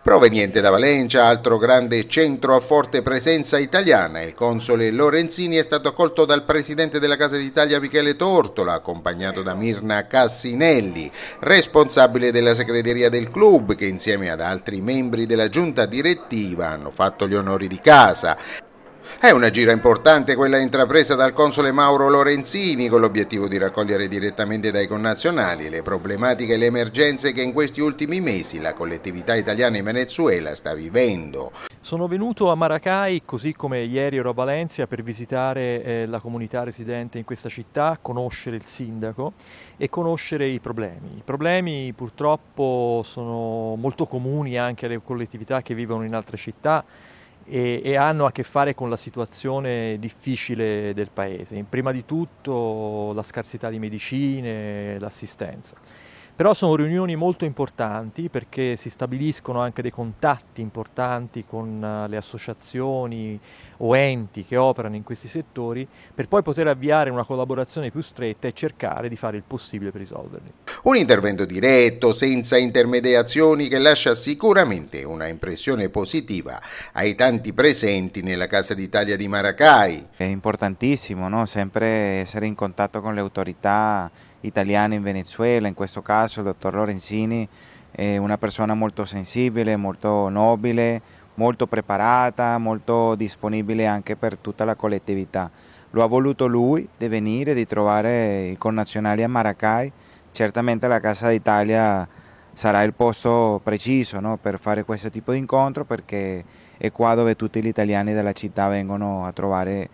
Proveniente da Valencia, altro grande centro a forte presenza italiana, il console Lorenzini è stato accolto dal presidente della Casa d'Italia Michele Tortola, accompagnato da Mirna Cassinelli, responsabile della segreteria del club, che insieme ad altri membri della giunta direttiva hanno fatto gli onori di casa. È una gira importante quella intrapresa dal console Mauro Lorenzini con l'obiettivo di raccogliere direttamente dai connazionali le problematiche e le emergenze che in questi ultimi mesi la collettività italiana in Venezuela sta vivendo. Sono venuto a Maracay, così come ieri ero a Valencia, per visitare eh, la comunità residente in questa città, conoscere il sindaco e conoscere i problemi. I problemi purtroppo sono molto comuni anche alle collettività che vivono in altre città e, e, hanno a che fare con la situazione difficile del paese. prima di tutto la scarsità di medicine, l'assistenza. Però sono riunioni molto importanti perché si stabiliscono anche dei contatti importanti con eh, le associazioni o enti che operano in questi settori per poi poter avviare una collaborazione più stretta e cercare di fare il possibile per risolverli. Un intervento diretto, senza intermediazioni, che lascia sicuramente una impressione positiva ai tanti presenti nella Casa d'Italia di Maracay. È importantissimo no? sempre essere in contatto con le autorità italiana in Venezuela, in questo caso il dottor Lorenzini è una persona molto sensibile, molto nobile, molto preparata, molto disponibile anche per tutta la collettività. Lo ha voluto lui di venire, di trovare i connazionali a Maracay, certamente la Casa d'Italia sarà il posto preciso no, per fare questo tipo di incontro perché è qua dove tutti gli italiani della città vengono a trovare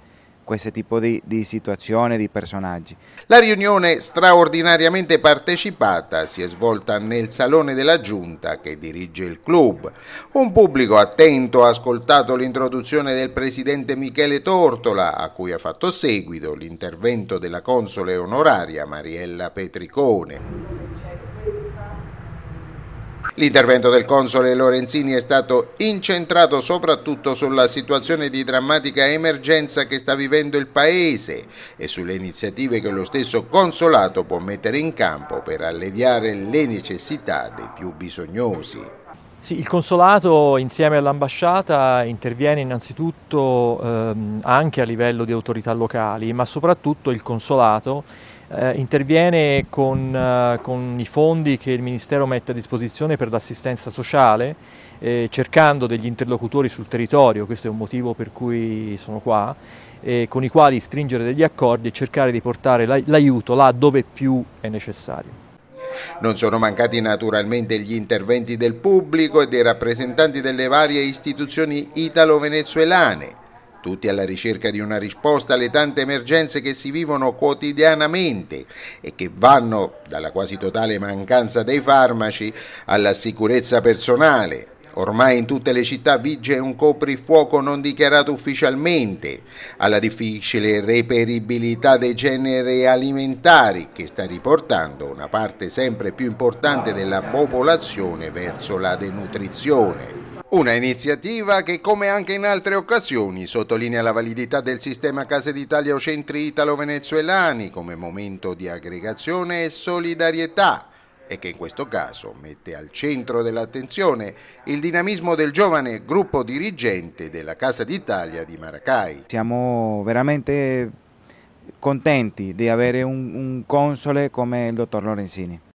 questo tipo di, di situazioni, di personaggi. La riunione straordinariamente partecipata si è svolta nel salone della giunta che dirige il club. Un pubblico attento ha ascoltato l'introduzione del presidente Michele Tortola a cui ha fatto seguito l'intervento della console onoraria Mariella Petricone. L'intervento del console Lorenzini è stato incentrato soprattutto sulla situazione di drammatica emergenza che sta vivendo il Paese e sulle iniziative che lo stesso consolato può mettere in campo per alleviare le necessità dei più bisognosi. Sì, il Consolato insieme all'ambasciata interviene innanzitutto ehm, anche a livello di autorità locali, ma soprattutto il Consolato eh, interviene con, eh, con, i fondi che il Ministero mette a disposizione per l'assistenza sociale, eh, cercando degli interlocutori sul territorio, questo è un motivo per cui sono qua, eh, con i quali stringere degli accordi e cercare di portare l'aiuto là dove più è necessario. Non sono mancati naturalmente gli interventi del pubblico e dei rappresentanti delle varie istituzioni italo-venezuelane tutti alla ricerca di una risposta alle tante emergenze che si vivono quotidianamente e che vanno dalla quasi totale mancanza dei farmaci alla sicurezza personale, Ormai in tutte le città vige un coprifuoco non dichiarato ufficialmente, alla difficile reperibilità dei generi alimentari che sta riportando una parte sempre più importante della popolazione verso la denutrizione. Una iniziativa che, come anche in altre occasioni, sottolinea la validità del sistema Case d'Italia o centri italo-venezuelani come momento di aggregazione e solidarietà e che in questo caso mette al centro dell'attenzione il dinamismo del giovane gruppo dirigente della Casa d'Italia di Maracay. Siamo veramente contenti di avere un, un console come il dottor Lorenzini.